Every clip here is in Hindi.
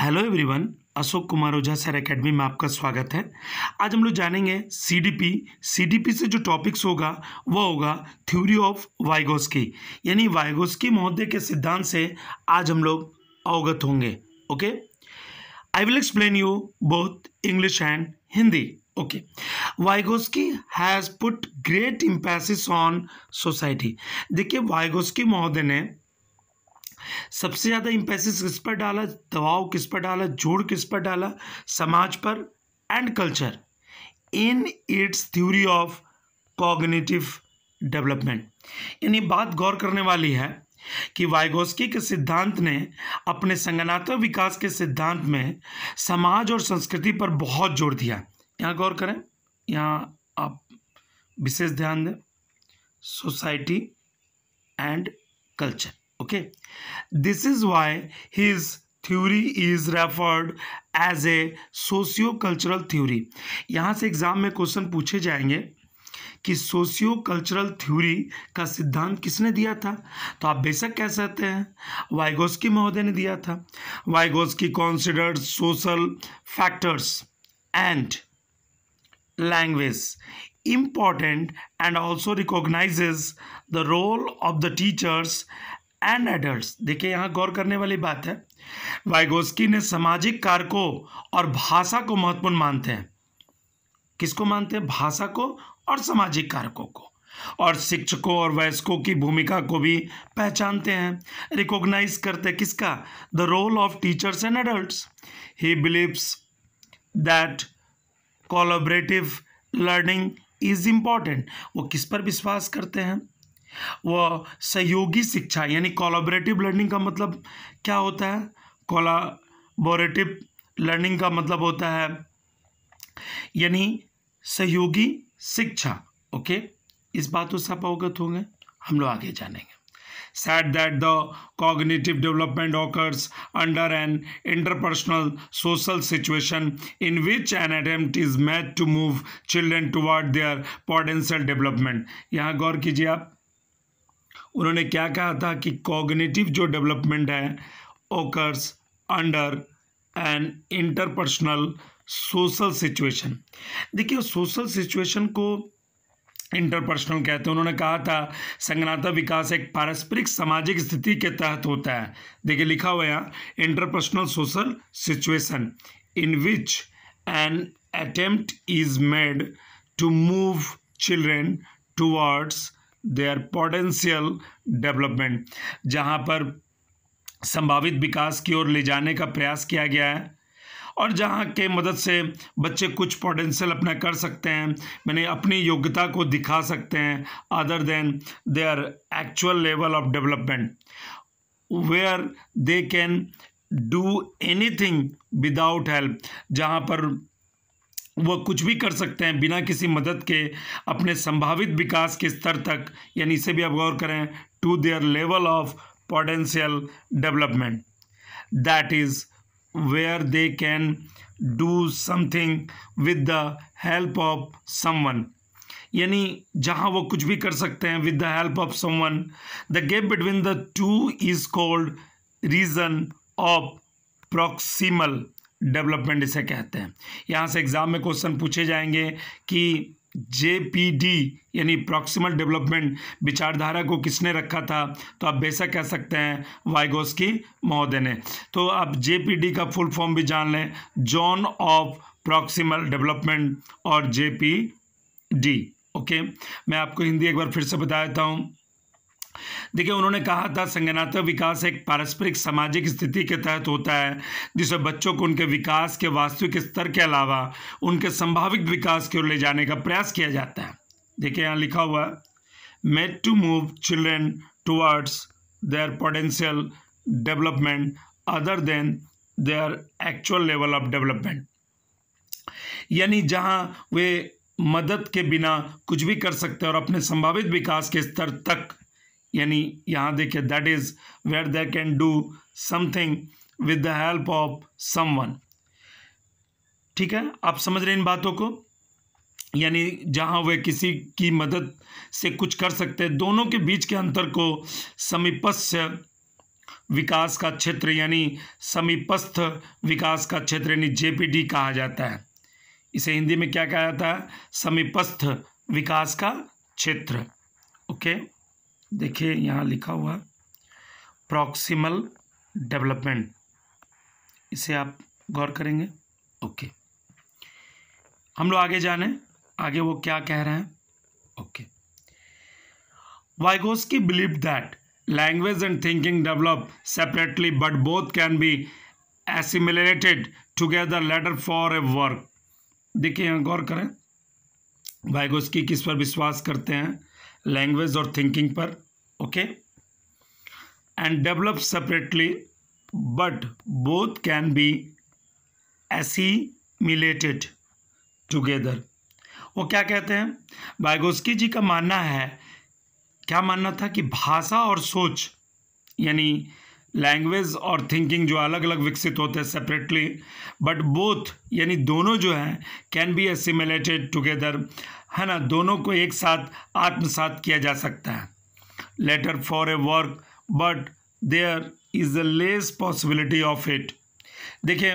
Hello everyone Ashok Kumar Ojha sir academy में आपका स्वागत है आज हम लोग जानेंगे सीडीपी सीडीपी से जो टॉपिक्स होगा वह होगा थ्योरी ऑफ वाइगोस्की यानी वाइगोस्की महोदय के सिद्धांत से आज हम लोग अवगत होंगे okay I will explain you both English and Hindi okay Vygotsky has put great emphasis on society देखिए वाइगोस्की महोदय ने सबसे ज़्यादा इम्पेसिस किस पर डाला दबाव किस पर डाला जोड़ किस पर डाला समाज पर and culture in its theory of cognitive development यानी बात गौर करने वाली है कि वाइगोस्की के सिद्धांत ने अपने संगनात्मक विकास के सिद्धांत में समाज और संस्कृति पर बहुत जोर दिया यहाँ गौर करें यहाँ आप विशेष ध्यान दें society and culture okay this is why his theory is referred as a socio cultural theory यहाँ से एग्जाम में क्वेश्चन पूछे जाएंगे कि सोशियो कल्चरल थ्योरी का सिद्धांत किसने दिया था तो आप बेशक कह सकते हैं वाइगोस्की महोदय ने दिया था Vygotsky considered social factors and language important and also recognizes the role of the teachers and adult देखिए यहाँ गौर करने वाली बात है वाइगोस्की ने सामाजिक कारकों और भाषा को महत्वपूर्ण मानते हैं किसको मानते हैं भाषा को और सामाजिक कारकों को और शिक्षकों और वयस्कों की भूमिका को भी पहचानते हैं रिकॉग्नाइज करते हैं किसका the role of teachers and adults he believes that collaborative learning is important वो किस पर विश्वास करते हैं वह सहयोगी शिक्षा यानी कोलाबरेटिव लर्निंग का मतलब क्या होता है कोलाबोरेटिव लर्निंग का मतलब होता है यानी सहयोगी शिक्षा ओके इस बात तो से आप अवगत होंगे हम लोग आगे जानेंगे said that the cognitive development occurs under an interpersonal social situation in which an attempt is made to move children toward their potential development यहाँ गौर कीजिए आप उन्होंने क्या कहा था कि कॉग्निटिव जो डेवलपमेंट है occurs under and interpersonal social situation देखिए सोशल सिचुएशन को इंटरपर्सनल कहते हैं उन्होंने कहा था संगनाता विकास एक पारस्परिक सामाजिक स्थिति के तहत होता है देखिए लिखा हुआ यहाँ interpersonal social situation in which an attempt is made to move children towards their potential development जहाँ पर संभावित विकास की ओर ले जाने का प्रयास किया गया है और जहाँ के मदद से बच्चे कुछ पोटेंशियल अपना कर सकते हैं मैंने अपनी योग्यता को दिखा सकते हैं other than their actual level of development where they can do anything without help जहाँ पर वह कुछ भी कर सकते हैं बिना किसी मदद के अपने संभावित विकास के स्तर तक यानी इसे भी आप गौर करें to their level of potential development that is they can do do with the help of someone यानी जहाँ वो कुछ भी कर सकते हैं with the help of someone the gap between the two is called region of proximal development इसे कहते हैं यहाँ से एग्ज़ाम में क्वेश्चन पूछे जाएंगे कि जे पी डी यानी प्रॉक्सिमल डेवलपमेंट विचारधारा को किसने रखा था तो आप बेशक कह सकते हैं की महोदय ने तो आप जे पी डी का फुल फॉर्म भी जान लें जोन ऑफ प्रॉक्सिमल डेवलपमेंट और जे पी डी ओके मैं आपको हिंदी एक बार फिर से बता देता हूँ देखिए उन्होंने कहा था संज्ञानात्मक विकास एक पारस्परिक सामाजिक स्थिति के तहत होता है जिसमें बच्चों को उनके विकास के वास्तविक स्तर के अलावा उनके संभावित विकास की ओर ले जाने का प्रयास किया जाता है देखिए यहाँ लिखा हुआ made to move children towards their potential development other than their actual level of development यानी जहाँ वे मदद के बिना कुछ भी कर सकते हैं और अपने संभावित विकास के स्तर तक यानी यहाँ देखिए that is where they can do something with the help of someone ठीक है आप समझ रहे इन बातों को यानी जहां वे किसी की मदद से कुछ कर सकते हैं दोनों के बीच के अंतर को समीपस्थ विकास का क्षेत्र यानी समीपस्थ विकास का क्षेत्र यानी जेपीडी कहा जाता है इसे हिंदी में क्या कहा जाता है समीपस्थ विकास का क्षेत्र ओके okay? देखिए यहाँ लिखा हुआ प्रॉक्सिमल डेवलपमेंट इसे आप गौर करेंगे ओके हम लोग आगे जाने आगे वो क्या कह रहे हैं okay Vygotsky believe that language and thinking develop separately but both can be assimilated together later for a work देखिए यहाँ गौर करें वाइगोस्की किस पर विश्वास करते हैं लैंग्वेज और थिंकिंग पर okay and develop separately but both can be assimilated together वो क्या कहते हैं बायगोस्की जी का मानना है क्या मानना था कि भाषा और सोच यानी लैंग्वेज और थिंकिंग जो अलग अलग विकसित होते हैं सेपरेटली बट बोथ यानी दोनों जो हैं कैन बी एसिमिलेटेड टुगेदर है ना दोनों को एक साथ आत्मसात किया जा सकता है later for a work but there is the less possibility of it देखिए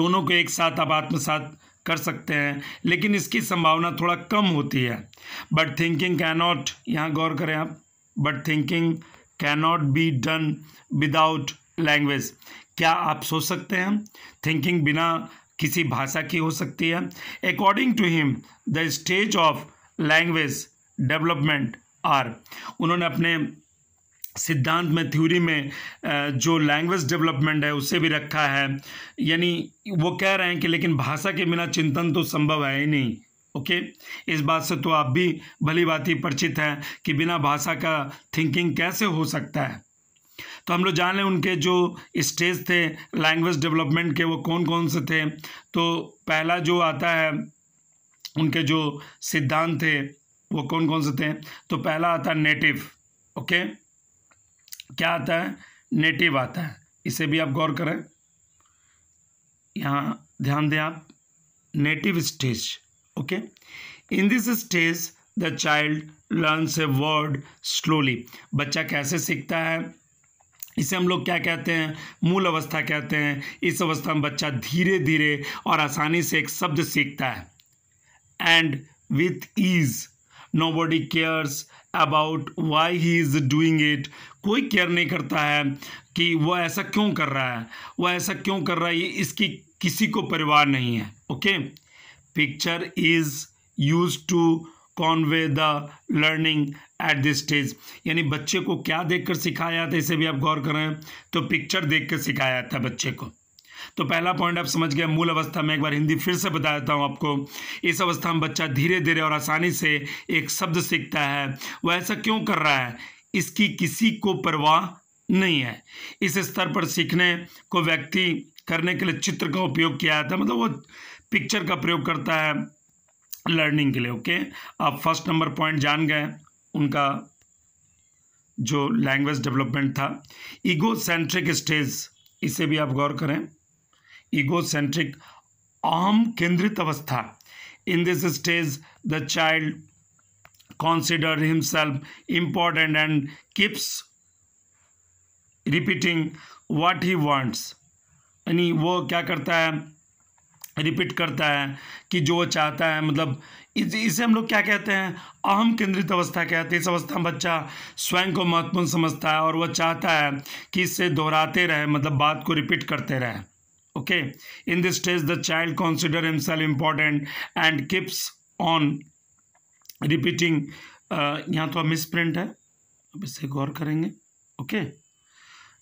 दोनों को एक साथ आप आत्मसात कर सकते हैं लेकिन इसकी संभावना थोड़ा कम होती है बट थिंकिंग कैनॉट यहाँ गौर करें आप but thinking cannot be done without language क्या आप सोच सकते हैं थिंकिंग बिना किसी भाषा की हो सकती है according to him the stage of language development are उन्होंने अपने सिद्धांत में थ्योरी में जो लैंग्वेज डेवलपमेंट है उसे भी रखा है यानी वो कह रहे हैं कि लेकिन भाषा के बिना चिंतन तो संभव है ही नहीं ओके okay? इस बात से तो आप भी भली बात ही परिचित हैं कि बिना भाषा का थिंकिंग कैसे हो सकता है तो हम लोग जान लें उनके जो स्टेज थे लैंग्वेज डेवलपमेंट के वो कौन कौन से थे तो पहला जो आता है उनके जो सिद्धांत थे वो कौन कौन से थे तो पहला आता है नेटिव ओके क्या आता है नेटिव आता है इसे भी आप गौर करें यहाँ ध्यान दें आप native stage okay in this stage the child learn a word slowly बच्चा कैसे सीखता है इसे हम लोग क्या कहते हैं मूल अवस्था कहते हैं इस अवस्था में बच्चा धीरे धीरे और आसानी से एक शब्द सीखता है and with ease nobody cares about why he is doing it कोई केयर नहीं करता है कि वह ऐसा क्यों कर रहा है वह ऐसा क्यों कर रहा है इसकी किसी को परिवार नहीं है okay picture is use to convey the learning at this stage यानी बच्चे को क्या देखकर सिखाया था इसे भी आप गौर करें तो पिक्चर देख कर सिखाया था बच्चे को तो पहला पॉइंट आप समझ गए मूल अवस्था में एक बार हिंदी फिर से बता देता हूँ आपको इस अवस्था में बच्चा धीरे धीरे और आसानी से एक शब्द सीखता है वह ऐसा क्यों कर रहा है इसकी किसी को परवाह नहीं है इस स्तर पर सीखने को व्यक्ति करने के लिए चित्र का उपयोग किया जाता है मतलब वो पिक्चर का प्रयोग करता है लर्निंग के लिए ओके आप फर्स्ट नंबर पॉइंट जान गए उनका जो लैंग्वेज डेवलपमेंट था ईगो सेंट्रिक स्टेज इसे भी आप गौर करें ईगो सेंट्रिक अहम केंद्रित अवस्था in this stage the child consider himself important and keeps repeating what he wants यानी वो क्या करता है रिपीट करता है कि जो चाहता है मतलब इसे हम लोग क्या कहते हैं अहम केंद्रित अवस्था कहते हैं इस अवस्था में बच्चा स्वयं को महत्वपूर्ण समझता है और वह चाहता है कि इससे दोहराते रहे मतलब बात को रिपीट करते रहे okay in this stage the child consider himself important and keeps on repeating यहाँ तो मिस प्रिंट है अब इसे गौर करेंगे okay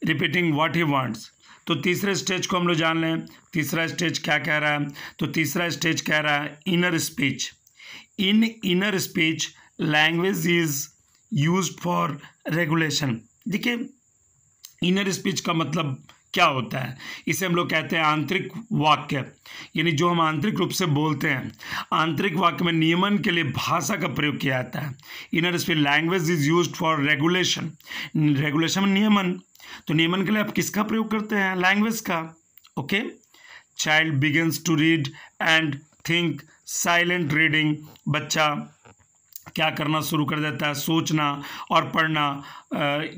repeating what he wants तो तीसरे स्टेज को हम लोग जान लें तीसरा स्टेज क्या कह रहा है तो तीसरा स्टेज कह रहा है inner speech in inner speech language is use for regulation देखिए इनर स्पीच का मतलब क्या होता है इसे हम लोग कहते हैं आंतरिक वाक्य यानी जो हम आंतरिक रूप से बोलते हैं आंतरिक वाक्य में नियमन के लिए भाषा का प्रयोग किया जाता है inner speech language is use for regulation regulation में नियमन तो नियमन के लिए आप किसका प्रयोग करते हैं लैंग्वेज का okay child begins to read and think silent reading बच्चा क्या करना शुरू कर देता है सोचना और पढ़ना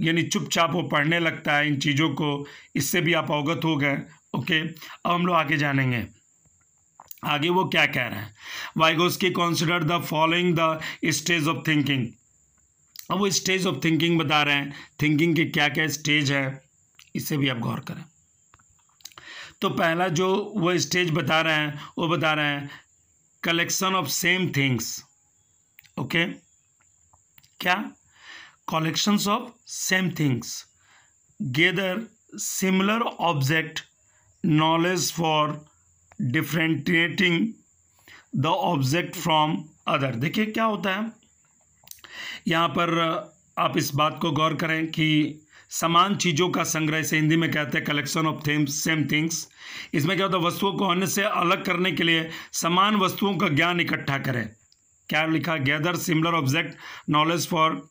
यानी चुपचाप वो पढ़ने लगता है इन चीज़ों को इससे भी आप अवगत हो गए ओके अब हम लोग आगे जानेंगे आगे वो क्या कह रहे हैं वाइगोस की consider the following the stage of thinking अब वो स्टेज ऑफ थिंकिंग बता रहे हैं थिंकिंग के क्या क्या स्टेज है इसे भी आप गौर करें तो पहला जो वो स्टेज बता रहे हैं वो बता रहे हैं collection of same things okay क्या collection of same things gather similar object knowledge for differentiating the object from other देखिए क्या होता है यहाँ पर आप इस बात को गौर करें कि समान चीज़ों का संग्रह से हिंदी में कहते हैं collection of things same things इसमें क्या होता है वस्तुओं को अन्य से अलग करने के लिए समान वस्तुओं का ज्ञान इकट्ठा करें क्या लिखा gather similar object knowledge for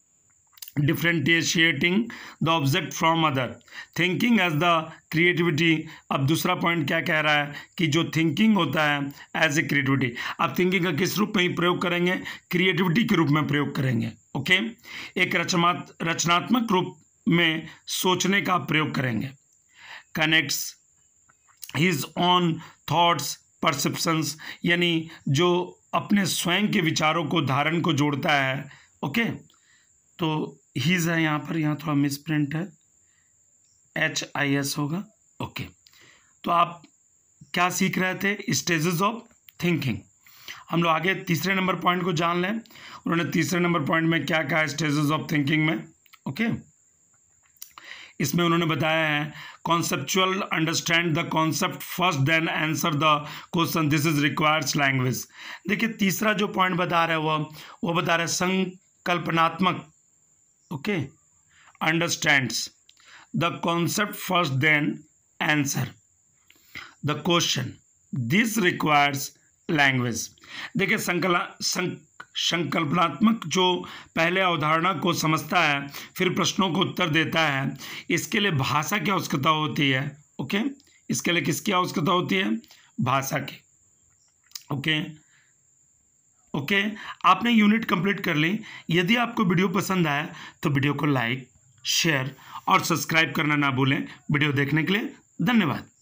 differentiating the object from other thinking as the creativity अब दूसरा पॉइंट क्या कह रहा है कि जो थिंकिंग होता है एज ए क्रिएटिविटी अब थिंकिंग का किस रूप में ही प्रयोग करेंगे क्रिएटिविटी के रूप में प्रयोग करेंगे ओके एक रचनात रचनात्मक रूप में सोचने का प्रयोग करेंगे connects his own thoughts perceptions यानी जो अपने स्वयं के विचारों को धारण को जोड़ता है ओके तो हीज़ है यहाँ पर यहाँ थोड़ा मिस प्रिंट है एच आई एस होगा ओके तो आप क्या सीख रहे थे स्टेजेस ऑफ थिंकिंग हम लोग आगे तीसरे नंबर पॉइंट को जान लें उन्होंने तीसरे नंबर पॉइंट में क्या कहा स्टेजेस ऑफ थिंकिंग में ओके इसमें उन्होंने बताया है conceptual understand the concept first then answer the question this is requires language देखिए तीसरा जो पॉइंट बता रहा है वह वो बता रहा है संकल्पनात्मक okay understands the concept first then answer the question this requires language देखिए संकला संकल्पनात्मक जो पहले अवधारणा को समझता है फिर प्रश्नों को उत्तर देता है इसके लिए भाषा की आवश्यकता होती है ओके इसके लिए किसकी आवश्यकता होती है भाषा की ओके ओके आपने यूनिट कंप्लीट कर ली यदि आपको वीडियो पसंद आया तो वीडियो को लाइक शेयर और सब्सक्राइब करना ना भूलें वीडियो देखने के लिए धन्यवाद